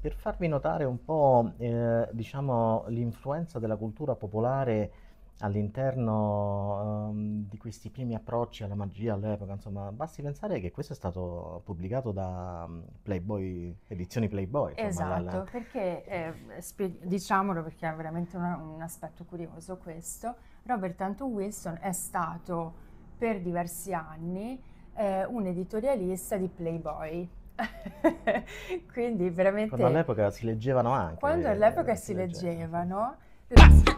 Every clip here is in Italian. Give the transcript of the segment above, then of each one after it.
Per farvi notare un po', eh, diciamo, l'influenza della cultura popolare all'interno um, di questi primi approcci alla magia all'epoca, insomma, basti pensare che questo è stato pubblicato da mm, Playboy, edizioni Playboy. Insomma, esatto, la, la... perché, eh, spie- diciamolo perché è veramente una, un aspetto curioso questo, Robert Anton Wilson è stato per diversi anni eh, un editorialista di Playboy Quindi veramente... Quando all'epoca si leggevano anche. Quando all'epoca si, si leggevano... leggevano.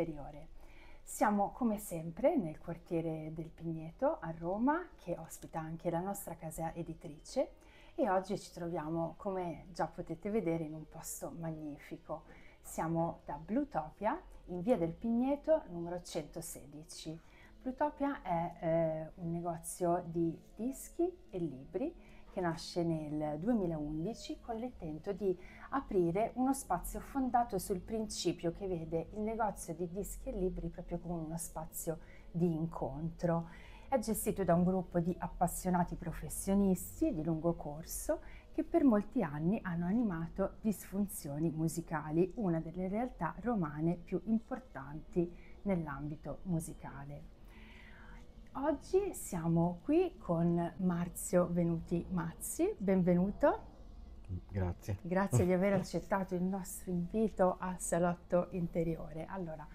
interiore. Siamo come sempre nel quartiere del Pigneto a Roma, che ospita anche la nostra casa editrice e oggi ci troviamo, come già potete vedere, in un posto magnifico. Siamo da Blutopia in via del Pigneto numero 116. Plutopia è eh, un negozio di dischi e libri che nasce nel 2011 con l'intento di aprire uno spazio fondato sul principio che vede il negozio di dischi e libri proprio come uno spazio di incontro. È gestito da un gruppo di appassionati professionisti di lungo corso che per molti anni hanno animato disfunzioni musicali, una delle realtà romane più importanti nell'ambito musicale. Oggi siamo qui con Marzio Venuti Mazzi, benvenuto. Grazie. Grazie di aver accettato il nostro invito al salotto interiore. Allora,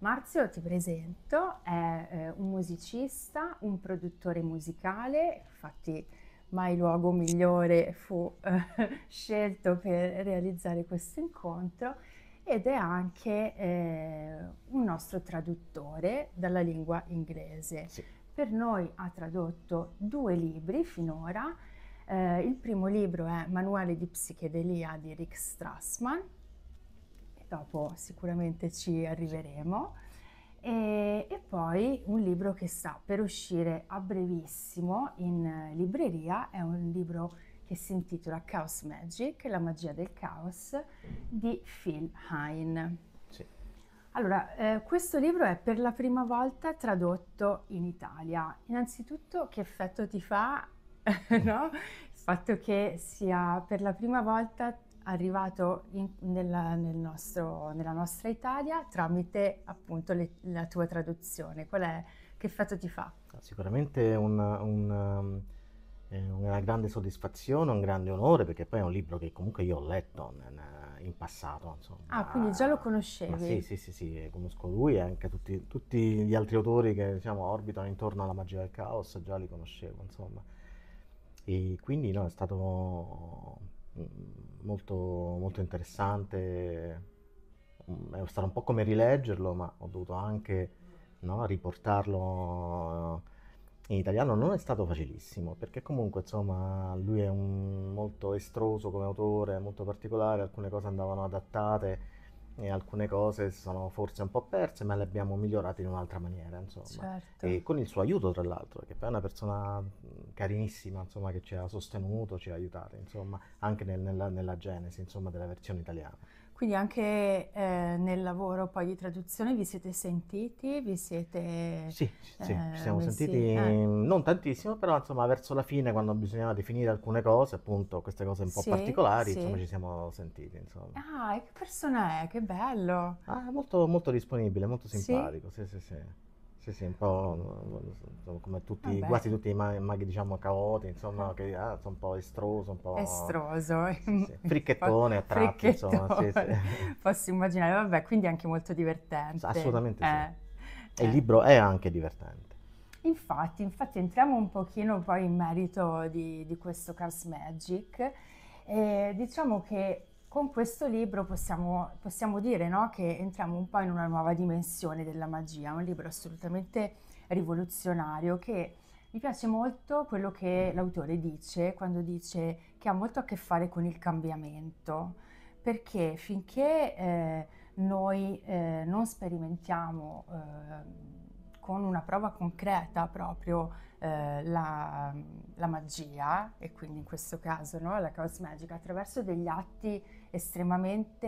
Marzio ti presento, è eh, un musicista, un produttore musicale, infatti mai luogo migliore fu eh, scelto per realizzare questo incontro ed è anche eh, un nostro traduttore dalla lingua inglese. Sì. Per noi ha tradotto due libri finora. Eh, il primo libro è Manuale di psichedelia di Rick Strassman, dopo sicuramente ci arriveremo, e, e poi un libro che sta per uscire a brevissimo in libreria, è un libro che si intitola Chaos Magic, la magia del caos di Phil Hine. Allora, eh, questo libro è per la prima volta tradotto in Italia. Innanzitutto, che effetto ti fa no? il fatto che sia per la prima volta arrivato in, nella, nel nostro, nella, nostra Italia tramite appunto le, la tua traduzione? Qual è, che effetto ti fa? Ah, sicuramente una, una, um, eh, una grande soddisfazione, un grande onore, perché poi è un libro che comunque io ho letto. Nella, in passato. Insomma. Ah, quindi già lo conoscevi? sì, sì, sì, sì, conosco lui e anche tutti, tutti gli altri autori che diciamo, orbitano intorno alla magia del caos, già li conoscevo, insomma. E quindi no, è stato mm, molto, molto interessante, mm, è stato un po' come rileggerlo, ma ho dovuto anche no, riportarlo in italiano non è stato facilissimo perché comunque insomma lui è un, molto estroso come autore, molto particolare, alcune cose andavano adattate e alcune cose sono forse un po' perse ma le abbiamo migliorate in un'altra maniera insomma certo. e con il suo aiuto tra l'altro che poi è una persona carinissima insomma che ci ha sostenuto, ci ha aiutato insomma anche nel, nella, nella genesi insomma della versione italiana quindi anche eh, nel lavoro poi di traduzione vi siete sentiti, vi siete... Sì, sì eh, ci siamo messi... sentiti eh. Mm, non tantissimo, però insomma verso la fine quando bisognava definire alcune cose, appunto queste cose un po' sì, particolari, sì. insomma ci siamo sentiti. Insomma. Ah, e che persona è, che bello! Ah, molto, molto disponibile, molto simpatico, sì, sì, sì. sì. Sì, sì, un po' come tutti, Vabbè. quasi tutti i maghi, diciamo, caoti, insomma, eh. che ah, sono un po' estroso, un po'... Estroso. Sì, sì. Fricchettone a tratti, insomma. Sì, sì. Posso immaginare. Vabbè, quindi è anche molto divertente. Assolutamente eh. sì. Eh. E il eh. libro è anche divertente. Infatti, infatti entriamo un pochino poi in merito di, di questo Cars Magic. E diciamo che con questo libro possiamo, possiamo dire no, che entriamo un po' in una nuova dimensione della magia, un libro assolutamente rivoluzionario che mi piace molto quello che l'autore dice quando dice che ha molto a che fare con il cambiamento, perché finché eh, noi eh, non sperimentiamo eh, con una prova concreta proprio eh, la, la, magia, e quindi in questo caso no, la Chaos Magic, attraverso degli atti estremamente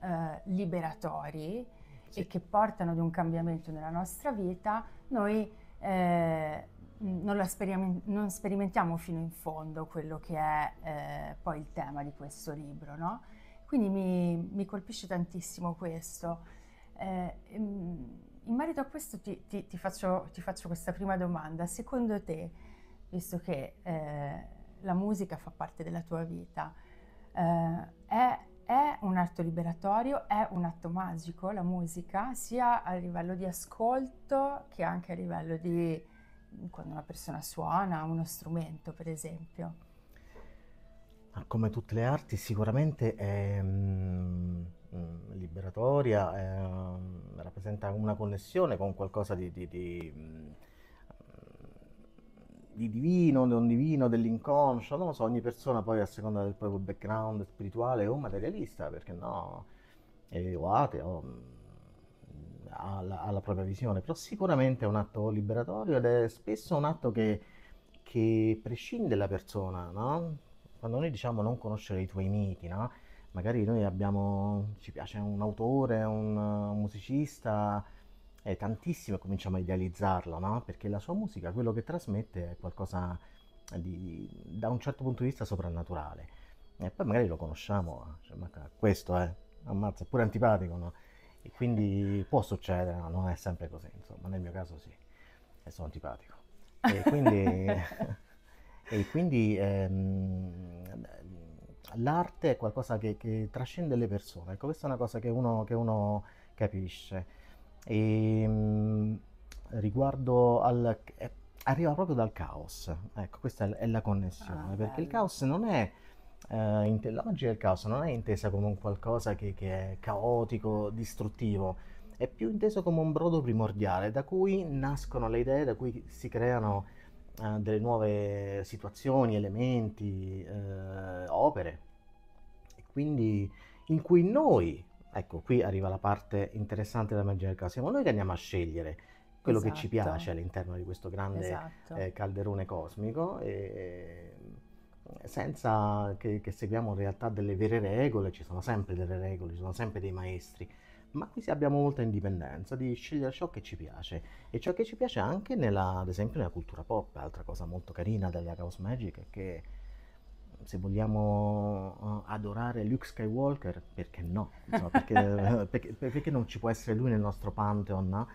eh, liberatori sì. e che portano ad un cambiamento nella nostra vita, noi eh, non, speriment- non, sperimentiamo fino in fondo quello che è eh, poi il tema di questo libro. No? Quindi mi, mi, colpisce tantissimo questo. Eh, in merito a questo ti, ti, ti, faccio, ti, faccio, questa prima domanda. Secondo te, visto che eh, la musica fa parte della tua vita, eh, è, è, un atto liberatorio, è un atto magico la musica, sia a livello di ascolto che anche a livello di quando una persona suona uno strumento, per esempio. Come tutte le arti sicuramente è mh, mm, mm, liberatoria, è, mm, rappresenta una connessione con qualcosa di, di, di di divino, non divino, dell'inconscio, non lo so, ogni persona poi a seconda del proprio background spirituale o materialista, perché no, è o ateo, mm, ha la, ha la, propria visione, però sicuramente è un atto liberatorio ed è spesso un atto che, che prescinde dalla persona, no? Quando noi diciamo non conoscere i tuoi miti, no? Magari noi abbiamo, ci piace un autore, un, un musicista, eh, tantissimo e cominciamo a idealizzarlo, no? Perché la sua musica, quello che trasmette è qualcosa di, da un certo punto di vista soprannaturale. E poi magari lo conosciamo, cioè, questo è, eh, ammazza, è pure antipatico, no? E quindi può succedere, no? non è sempre così, insomma, nel mio caso sì, e sono antipatico. E quindi, e quindi ehm, l'arte è qualcosa che, che, trascende le persone, ecco, questa è una cosa che uno, che uno capisce. E, ehm, riguardo al... Eh, arriva proprio dal caos, ecco questa è la connessione, ah, perché bello. il caos non è... Eh, la magia del caos non è intesa come un qualcosa che, che è caotico, distruttivo, è più inteso come un brodo primordiale da cui nascono le idee, da cui si creano eh, delle nuove situazioni, elementi, eh, opere, e quindi in cui noi Ecco, qui arriva la parte interessante della mangiare il caso. Siamo noi che andiamo a scegliere quello esatto. che ci esatto. piace all'interno di questo grande esatto. eh, calderone cosmico. E, eh, senza che, che, seguiamo in realtà delle vere regole, ci sono sempre delle regole, ci sono sempre dei maestri, ma qui abbiamo molta indipendenza di scegliere ciò che ci piace e ciò che ci piace anche nella, ad esempio nella cultura pop, altra cosa molto carina della Chaos Magic è che se vogliamo eh, adorare Luke Skywalker, perché no? no perché, perché, perché, non ci può essere lui nel nostro pantheon no?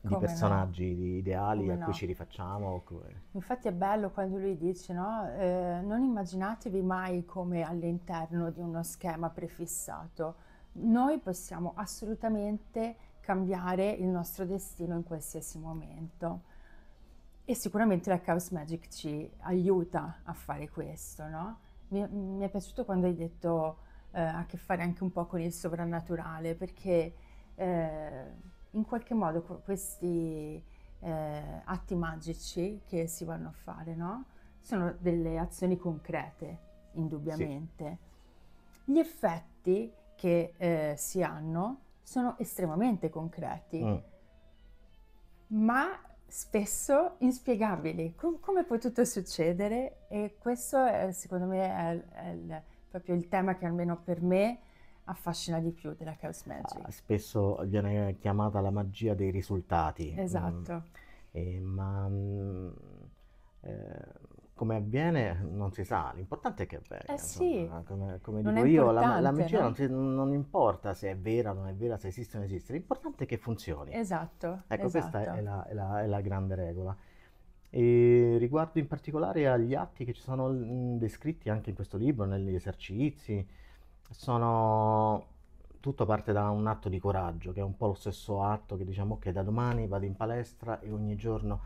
di Come personaggi, no? ideali Come a cui ci rifacciamo? Eh. Infatti è bello quando lui dice, no? Eh, non immaginatevi mai come all'interno di uno schema prefissato. Noi possiamo assolutamente cambiare il nostro destino in qualsiasi momento. E sicuramente la Chaos Magic ci aiuta a fare questo, no? mi, mi è piaciuto quando hai detto eh, ha a che fare anche un po' con il sovrannaturale, perché eh, in qualche modo questi eh, atti magici che si vanno a fare, no? Sono delle azioni concrete, indubbiamente. Sì. Gli effetti che eh, si hanno sono estremamente concreti. Mm ma spesso inspiegabili. Com- come è potuto succedere? E questo è, secondo me è, è il, proprio il tema che almeno per me affascina di più della Chaos Magic. Ah, spesso viene chiamata la magia dei risultati. Esatto. Mm. Eh, ma... Mm, eh come avviene non si sa, l'importante è che avvenga. Eh sì. come, come dico io, la, medicina no? non, si, non, importa se è vera o non è vera, se esiste o non esiste, l'importante è che funzioni. Esatto. Ecco, esatto. questa è, la, è, la, è la, grande regola. E riguardo in particolare agli atti che ci sono descritti anche in questo libro, negli esercizi, sono tutto parte da un atto di coraggio, che è un po' lo stesso atto che diciamo ok, da domani vado in palestra e ogni giorno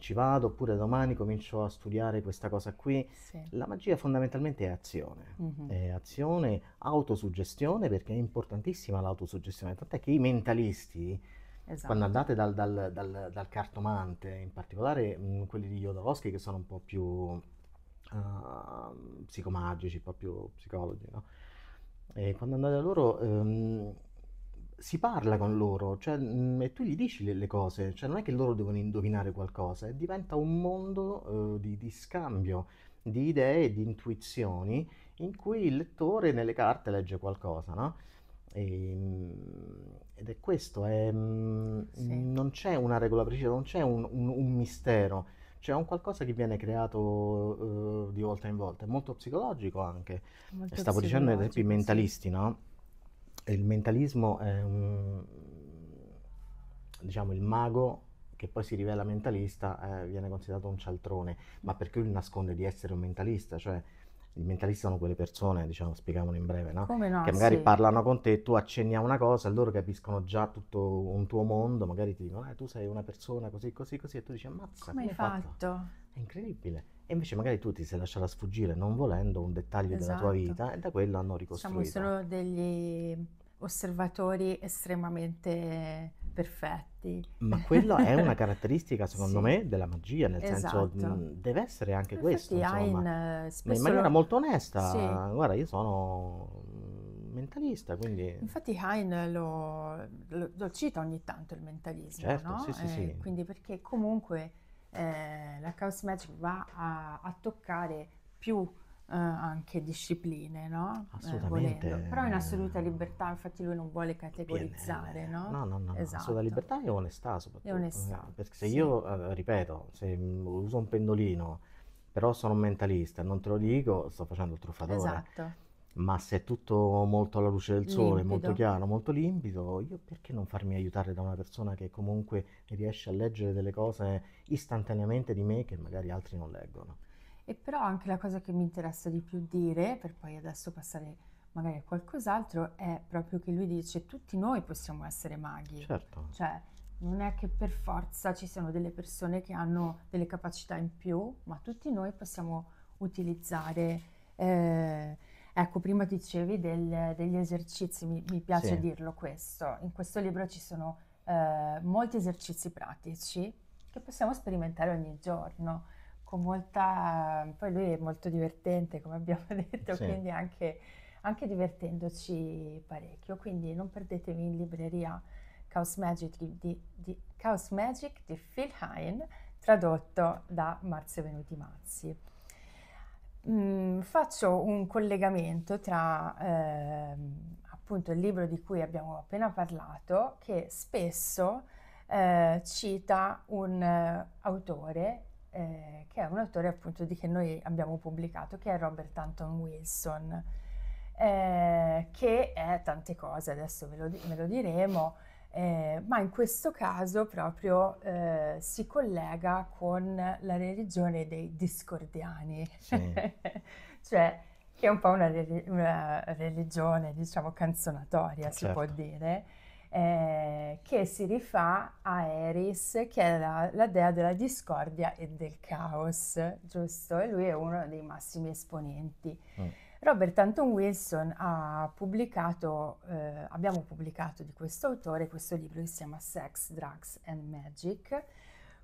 ci vado oppure domani comincio a studiare questa cosa qui. Sì. La magia fondamentalmente è azione, mm-hmm. è azione, autosuggestione perché è importantissima l'autosuggestione, tant'è che i mentalisti esatto. quando andate dal, dal, dal, dal cartomante, in particolare mh, mm, quelli di Jodorowsky che sono un po' più uh, psicomagici, un po' più psicologi, no? quando andate da loro... Um, si parla con loro cioè, mm, e tu gli dici le, le cose, cioè, non è che loro devono indovinare qualcosa, eh, diventa un mondo eh, di, di, scambio di idee e di intuizioni in cui il lettore nelle carte legge qualcosa, no? e, ehm, ed è questo, è, mm, sì. non c'è una regola precisa, non c'è un, un, un mistero, c'è un qualcosa che viene creato eh, di volta in volta, è molto psicologico anche, molto stavo psicologico, dicendo esempio i mentalisti, sì. no? il mentalismo è un, diciamo, il mago che poi si rivela mentalista eh, viene considerato un cialtrone, ma perché lui nasconde di essere un mentalista, cioè il mentalista sono quelle persone, diciamo, spiegavano in breve, no? no che magari sì. parlano con te, tu accenni a una cosa, e loro capiscono già tutto un tuo mondo, magari ti dicono, eh, tu sei una persona così, così, così, e tu dici, ammazza, come hai fatto? fatto? È incredibile. E invece magari tu ti sei lasciata sfuggire, non volendo, un dettaglio esatto. della tua esatto. vita, e da quello hanno ricostruito. Siamo solo degli osservatori estremamente perfetti. Ma quella è una caratteristica, secondo sì. me, della magia, nel esatto. senso mh, deve essere anche Infatti questo, insomma, eh, in, maniera lo... molto onesta. Sì. Guarda, io sono mentalista, quindi... Infatti Hein lo, lo, lo cita ogni tanto il mentalismo, certo, no? sì, sì, eh, sì. Quindi perché comunque eh, la Chaos Magic va a, a toccare più eh, anche discipline, no? Eh, Assolutamente. Eh, Però in assoluta libertà, infatti lui non vuole categorizzare, no? No, no, no, esatto. assoluta libertà e onestà soprattutto. E onestà. Perché se sì. io, eh, ripeto, se mm, uso un pendolino, però sono un mentalista, non te lo dico, sto facendo il truffatore. Esatto ma se è tutto molto alla luce del sole, limpido. molto chiaro, molto limpido, io perché non farmi aiutare da una persona che comunque riesce a leggere delle cose istantaneamente di me che magari altri non leggono? E però anche la cosa che mi interessa di più dire, per poi adesso passare magari a qualcos'altro, è proprio che lui dice tutti noi possiamo essere maghi. Certo. Cioè, non è che per forza ci siano delle persone che hanno delle capacità in più, ma tutti noi possiamo utilizzare. Eh, ecco, prima dicevi del, degli esercizi, mi, mi piace sì. dirlo questo. In questo libro ci sono eh, molti esercizi pratici che possiamo sperimentare ogni giorno con molta... poi lui è molto divertente come abbiamo detto, sì. quindi anche, anche, divertendoci parecchio, quindi non perdetevi in libreria Chaos Magic di, di, Chaos Magic di Phil Hine, tradotto da Marzio Venuti Mazzi. Mm, faccio un collegamento tra eh, appunto il libro di cui abbiamo appena parlato che spesso eh, cita un eh, autore eh, che è un autore appunto di che noi abbiamo pubblicato, che è Robert Anton Wilson, eh, che è tante cose, adesso ve lo, ve lo diremo, eh, ma in questo caso proprio eh, si collega con la religione dei discordiani, sì. cioè che è un po' una, re- una religione, diciamo, canzonatoria, certo. si può certo. dire eh, che si rifà a Eris, che è la, la, dea della discordia e del caos, giusto? E lui è uno dei massimi esponenti. Mm. Robert Anton Wilson ha pubblicato, eh, abbiamo pubblicato di questo autore questo libro che si chiama Sex, Drugs and Magic,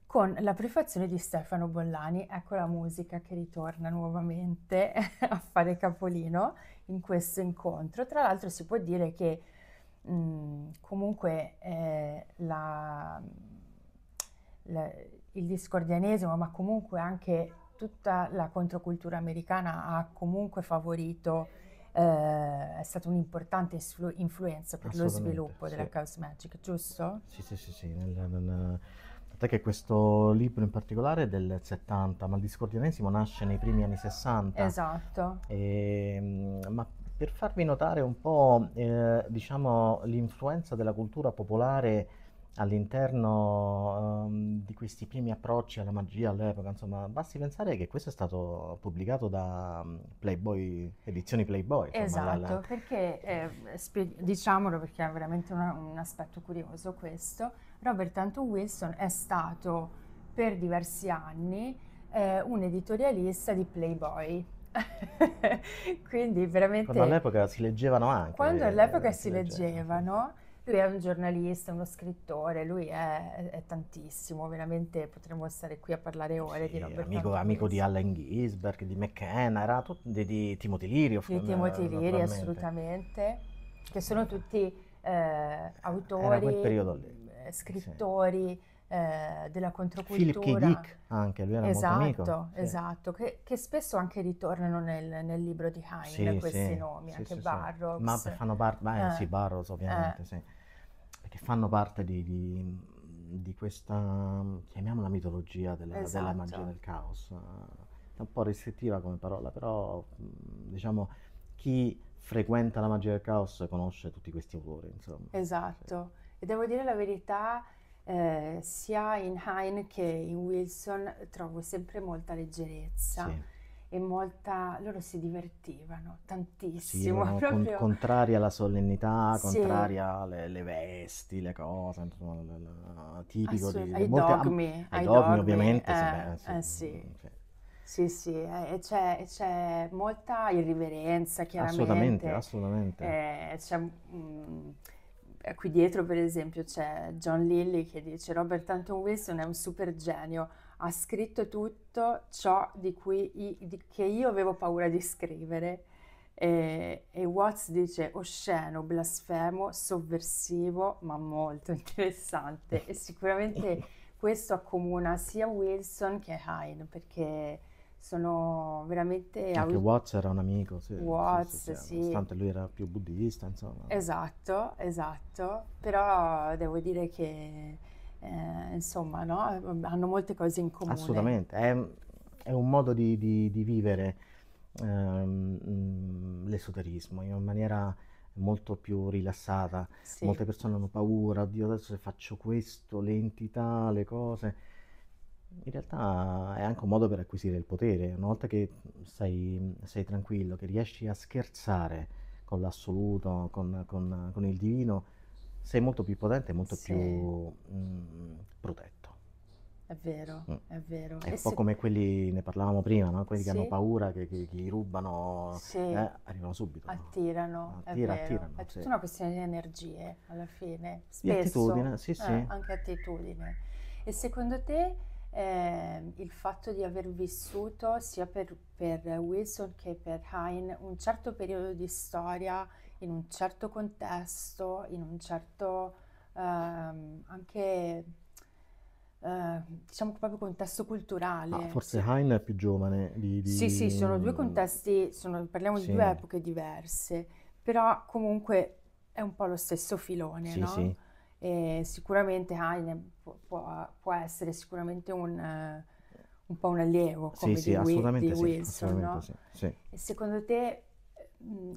con la prefazione di Stefano Bollani. Ecco la musica che ritorna nuovamente a fare capolino in questo incontro. Tra l'altro si può dire che comunque eh, la, la, il discordianesimo, ma comunque anche tutta la controcultura americana ha comunque favorito, eh, è stata un'importante influ- influenza per lo sviluppo sì. della Chaos Magic, giusto? Sì, sì, sì, sì. Nel, nel, che questo libro in particolare è del 70, ma il discordianesimo nasce nei primi anni 60. Esatto. E, ehm, ma per farvi notare un po', eh, diciamo, l'influenza della cultura popolare all'interno um, di questi primi approcci alla magia all'epoca, insomma, basti pensare che questo è stato pubblicato da mm, Playboy, edizioni Playboy. Insomma, esatto, la, la... Esatto, perché, eh, spie- diciamolo perché è veramente una, un aspetto curioso questo, Robert Anton Wilson è stato per diversi anni eh, un editorialista di Playboy Quindi veramente... Quando all'epoca si leggevano anche. Quando eh, all'epoca si, si certo. leggevano, lui è un giornalista, uno scrittore, lui è, è tantissimo, veramente potremmo stare qui a parlare ore sì, di Robert amico, amico di Allen Ginsberg, di McKenna, era tutto, di, di Timothy Leary. Di Timothy eh, Leary, assolutamente, che sono tutti eh, autori, eh, scrittori. Sì eh, della controcultura. Philip K. Dick anche, lui era esatto, molto amico. Esatto, sì. Esatto, che, che, spesso anche ritornano nel, nel libro di Heine sì, questi sì, nomi, anche Barrows. Ma fanno parte, eh, sì, eh, Barrows ovviamente, eh. sì. Perché fanno parte di, di, di questa, chiamiamola mitologia della, esatto. della, magia del caos. È un po' restrittiva come parola, però diciamo chi frequenta la magia del caos conosce tutti questi autori, insomma. Esatto, e devo dire la verità eh, sia in Hein che in Wilson trovo sempre molta leggerezza. Sì. E molta, loro si divertivano tantissimo. Sì, proprio... con, contraria alla solennità, sì. contraria alle le vesti, le cose, insomma, le, le, eh, tipico Assolut- di, ai molte, dogmi, ai, dogmi, dogmi ovviamente. Eh, sì, beh, sì. Eh, sì, mm, sì, eh, c'è, c'è, molta irriverenza, chiaramente. Assolutamente, assolutamente. Eh, c'è, mh, mm, eh, qui dietro per esempio c'è John Lilly che dice Robert Anton Wilson è un super genio, ha scritto tutto ciò di cui di, che io avevo paura di scrivere. E, e, Watts dice osceno, blasfemo, sovversivo, ma molto interessante. E sicuramente questo accomuna sia Wilson che Hine, perché sono veramente... Anche Watts era un amico, sì. Watts, senso, sì. Nonostante lui era più buddista, insomma. Esatto, esatto. Però devo dire che, eh, insomma, no? hanno molte cose in comune. Assolutamente. È, è un modo di, di, di vivere ehm, mm, l'esoterismo in maniera molto più rilassata. Sì. Molte persone hanno paura, oddio adesso se faccio questo, le entità, le cose in realtà è anche un modo per acquisire il potere. Una volta che sei, sei tranquillo, che riesci a scherzare con l'assoluto, con, con, con il divino, sei molto più potente e molto sì. più mh, mm, protetto. È vero, mm. è vero. È un po' se... come quelli, ne parlavamo prima, no? quelli sì. che hanno paura, che, che, che rubano, sì. eh, arrivano subito. Attirano, Attira, è attirano. È tutta una questione di energie, alla fine. Spesso, di attitudine, sì, sì. Eh, anche attitudine. E secondo te eh, il fatto di aver vissuto sia per, per Wilson che per Hein un certo periodo di storia in un certo contesto, in un certo eh, anche Uh, diciamo proprio contesto culturale. Ah, forse Hein è più giovane di, di... Sì, sì, sono due mm. contesti, sono, parliamo sì. di due epoche diverse, però comunque è un po' lo stesso filone, sì, no? Sì e sicuramente Heine può, può, può essere sicuramente un, un, po' un allievo come sì, sì, assolutamente di Wilson. Sì, assolutamente no? sì, sì. E secondo te mh,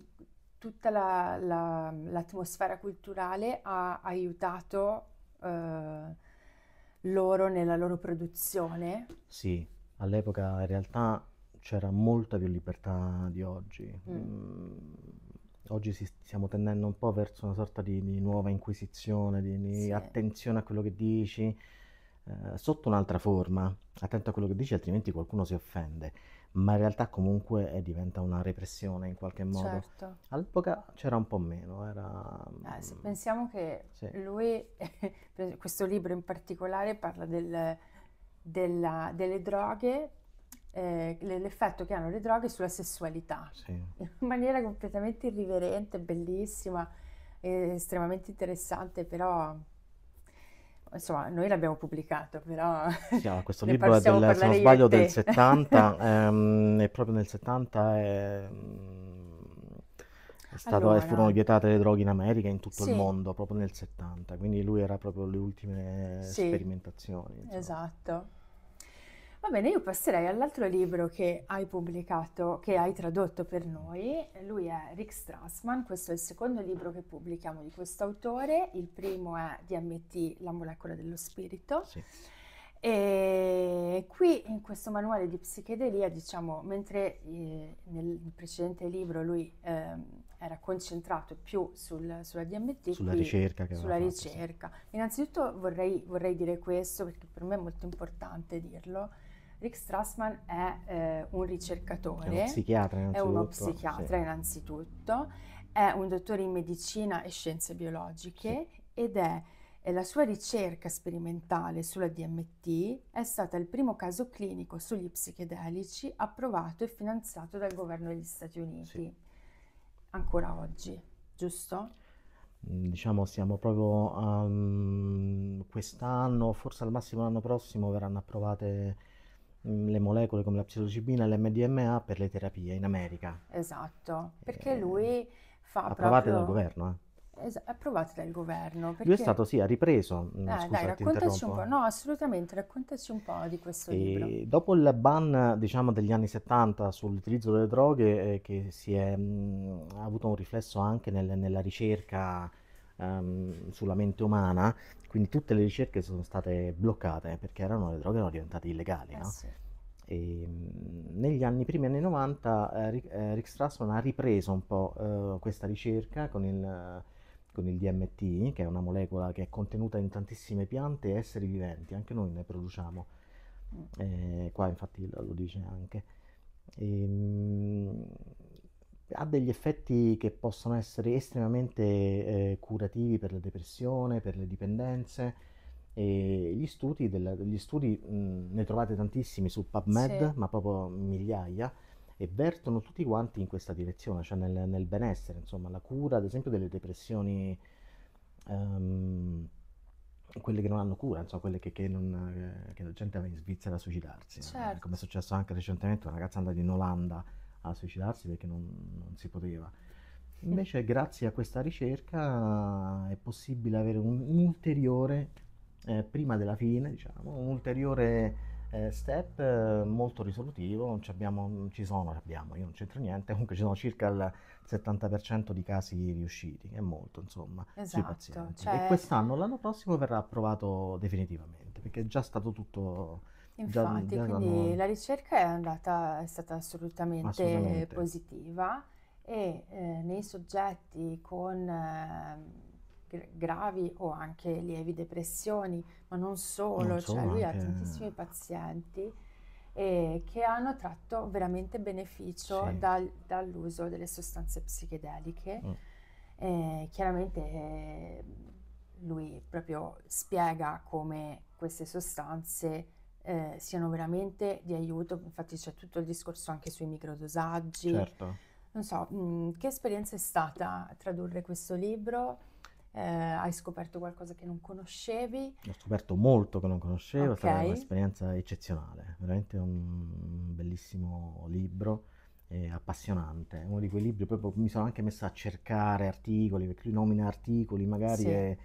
tutta la, la, l'atmosfera culturale ha aiutato eh, loro nella loro produzione? Sì, all'epoca in realtà c'era molta più libertà di oggi. Mm. Mm oggi si, stiamo tendendo un po' verso una sorta di, di nuova inquisizione, di, di sì. attenzione a quello che dici, eh, sotto un'altra forma, attento a quello che dici altrimenti qualcuno si offende, ma in realtà comunque eh, diventa una repressione in qualche modo. Certo. All'epoca c'era un po' meno, era... Eh, se mm, pensiamo che sì. lui, questo libro in particolare parla del, della, delle droghe eh, l'effetto che hanno le droghe sulla sessualità sì. in maniera completamente irriverente, bellissima, eh, estremamente interessante, però insomma noi l'abbiamo pubblicato, però... Sì, ah, questo libro è del, se non sbaglio del 70, ehm, e proprio nel 70 è... Mm, è stato, allora, furono vietate le droghe in America e in tutto sì. il mondo, proprio nel 70, quindi lui era proprio le ultime sì. sperimentazioni. Insomma. Esatto. Va bene, io passerei all'altro libro che hai pubblicato, che hai tradotto per noi. Lui è Rick Strassman, questo è il secondo libro che pubblichiamo di questo autore. Il primo è DMT, la molecola dello spirito. Sì. E qui in questo manuale di psichedelia, diciamo, mentre eh, nel precedente libro lui eh, era concentrato più sul, sulla DMT, sulla qui, ricerca. Che sulla fatto, ricerca. Sì. Innanzitutto vorrei, vorrei dire questo perché per me è molto importante dirlo Rick Strassman è eh, un ricercatore, è uno psichiatra innanzitutto, è, uno psichiatra sì. innanzitutto, è un dottore in medicina e scienze biologiche sì. ed è la sua ricerca sperimentale sulla DMT è stata il primo caso clinico sugli psichedelici approvato e finanziato dal governo degli Stati Uniti. Sì. Ancora oggi, giusto? Diciamo siamo proprio um, quest'anno, forse al massimo l'anno prossimo verranno approvate Mm, le molecole come la psilocibina e l'MDMA per le terapie in America. Esatto, eh, perché eh, lui fa approvate proprio... dal governo, eh. Es- approvate dal governo. Perché... Lui è stato, sì, ha ripreso. Mm, eh, Scusa, dai, raccontaci un po', no, assolutamente, raccontaci un po' di questo e libro. Dopo il ban, diciamo, degli anni 70 sull'utilizzo delle droghe, eh, che si è mh, mm, ha avuto un riflesso anche nel, nella ricerca um, sulla mente umana, quindi tutte le ricerche sono state bloccate perché erano, le droghe erano diventate illegali. Eh no? sì. E, ehm, negli anni primi anni 90 eh, eh, Rick Strassman ha ripreso un po' eh, questa ricerca con il, con il, DMT, che è una molecola che è contenuta in tantissime piante e esseri viventi, anche noi ne produciamo, mm. eh, qua infatti lo dice anche. E, ehm, ha degli effetti che possono essere estremamente eh, curativi per la depressione, per le dipendenze. E gli studi, della, gli studi mh, ne trovate tantissimi su PubMed, sì. ma proprio migliaia, e vertono tutti quanti in questa direzione, cioè nel, nel benessere, insomma, la cura ad esempio delle depressioni, um, quelle che non hanno cura, insomma, quelle che, che, non, eh, che la gente va in Svizzera a suicidarsi, certo. eh, come è certo. successo anche recentemente, una ragazza è andata in Olanda a suicidarsi perché non, non si poteva. Invece grazie a questa ricerca è possibile avere un, un ulteriore, eh, prima della fine, diciamo, un ulteriore eh, step eh, molto risolutivo. Abbiamo, ci sono, abbiamo, io non c'entro niente, comunque ci sono circa il 70% di casi riusciti, è molto insomma, esatto, sui pazienti. Cioè... E quest'anno, l'anno prossimo verrà approvato definitivamente, perché è già stato tutto Infatti, già, già quindi la ricerca è, andata, è stata assolutamente, assolutamente. positiva e eh, nei soggetti con eh, gravi o anche lievi depressioni, ma non solo, non so, cioè lui anche... ha tantissimi pazienti eh, che hanno tratto veramente beneficio sì. dal, dall'uso delle sostanze psichedeliche. Mm. Eh, chiaramente eh, lui proprio spiega come queste sostanze eh, siano veramente di aiuto. Infatti c'è tutto il discorso anche sui microdosaggi. Certo. Non so, mh, mm, che esperienza è stata tradurre questo libro? Eh, hai scoperto qualcosa che non conoscevi? Ho scoperto molto che non conoscevo, okay. è stata un'esperienza eccezionale, veramente un bellissimo libro, eh, appassionante, uno di quei libri proprio mi sono anche messa a cercare articoli, perché lui nomina articoli magari sì. è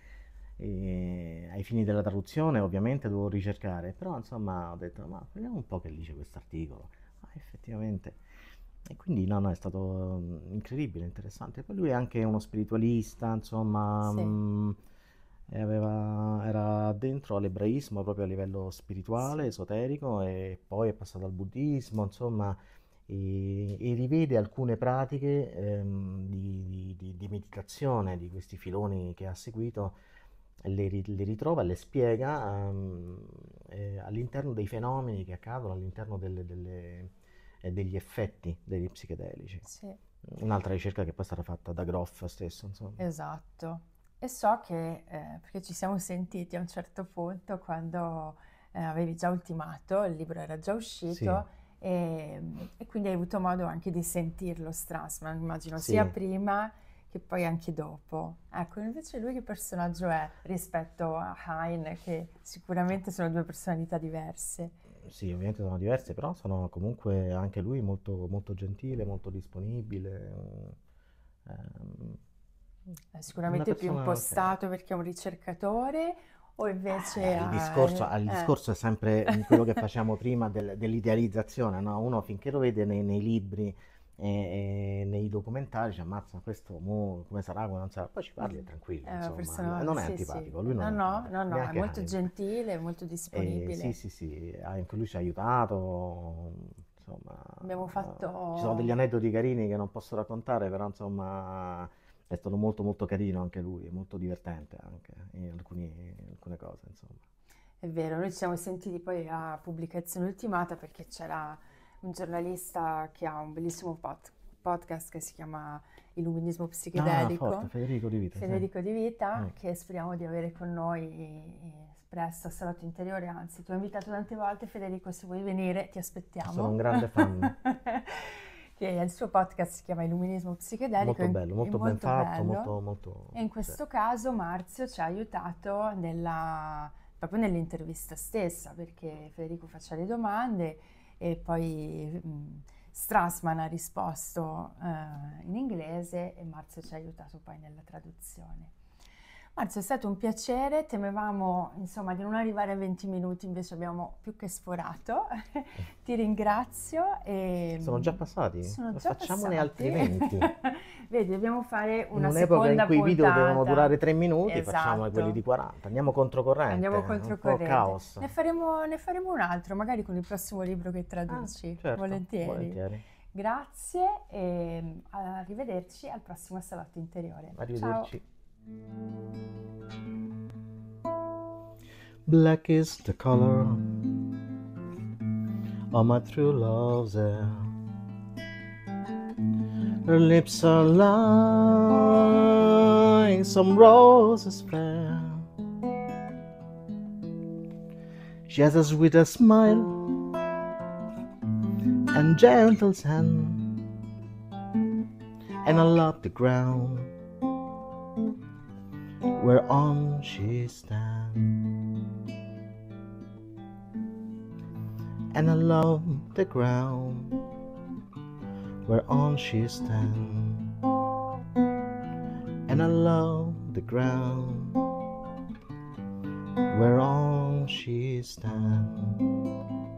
e ehm, ai fini della traduzione ovviamente dovevo ricercare, però insomma ho detto ma vediamo un po' che dice questo articolo. Ah, effettivamente. E quindi no, no, è stato mhmm, incredibile, interessante. Poi lui è anche uno spiritualista, insomma, sì. mh, mhmm, aveva, era dentro all'ebraismo proprio a livello spirituale, sì. esoterico, e poi è passato al buddismo, insomma, e, e rivede alcune pratiche ehm, di, di, di, di meditazione di questi filoni che ha seguito le, le ritrova, le spiega um, eh, all'interno dei fenomeni che accadono, all'interno delle, delle, eh, degli effetti degli psichedelici. Sì. Un'altra ricerca che poi sarà fatta da Groff stesso. Insomma. Esatto. E so che, eh, perché ci siamo sentiti a un certo punto quando eh, avevi già ultimato, il libro era già uscito. Sì. E, ehm, e, quindi hai avuto modo anche di sentirlo Strassman, immagino, sì. sia prima che poi anche dopo. Ecco, invece lui che personaggio è rispetto a Hein, che sicuramente sono due personalità diverse. Sì, ovviamente sono diverse, però sono comunque anche lui molto, molto gentile, molto disponibile. Ehm, è sicuramente più impostato che... perché è un ricercatore, o invece... Eh, il, discorso, ah, eh, il discorso, è sempre quello che facciamo prima del, dell'idealizzazione, no? uno finché lo vede nei, nei libri e, e nei documentari ci ammazza questo mo, come sarà, come non sarà, poi ci parli è mm. tranquillo, è persona, non è sì, antipatico, sì. lui non no, è, no, no, no, è molto animo. gentile, molto eh, disponibile. E, sì, sì, sì, anche lui ci ha aiutato, insomma. Abbiamo fatto... Ci sono degli aneddoti carini che non posso raccontare, però insomma è stato molto molto carino anche lui, molto divertente anche in, alcuni, in alcune cose, insomma. È vero, noi ci siamo sentiti poi a pubblicazione ultimata perché c'era un giornalista che ha un bellissimo pod- podcast che si chiama Illuminismo Psichedelico. Ah, Federico Di Vita. Federico sì. Di Vita, eh. che speriamo di avere con noi eh, presto a Salotto Interiore, anzi ti ho invitato tante volte Federico, se vuoi venire ti aspettiamo. Sono un grande fan. che il suo podcast si chiama Illuminismo Psichedelico. Molto bello, molto, molto ben fatto, bello. molto, molto... E in questo sì. caso Marzio ci ha aiutato nella, proprio nell'intervista stessa, perché Federico faccia le domande e poi mh, Strassman ha risposto eh, in inglese e Marzio ci ha aiutato poi nella traduzione. Marzio, è stato un piacere, temevamo insomma, di non arrivare a 20 minuti, invece abbiamo più che sforato. Ti ringrazio. E... Sono già passati? Sono già Facciamone passati. altri 20. Vedi, dobbiamo fare una non seconda puntata. Un'epoca in cui i video devono durare 3 minuti, esatto. facciamo quelli di 40. Andiamo controcorrente. Andiamo controcorrente. caos. Ne faremo, ne faremo, un altro, magari con il prossimo libro che traduci. Ah, certo, volentieri. volentieri. Grazie e ehm, arrivederci al prossimo salotto interiore. Arrivederci. Ciao. Black is the color of my true love's hair. Her lips are like some roses fair. She has a sweet smile and gentle hand, and I love the ground whereon she stands. And I love the ground whereon she stands. And I love the ground whereon she stands.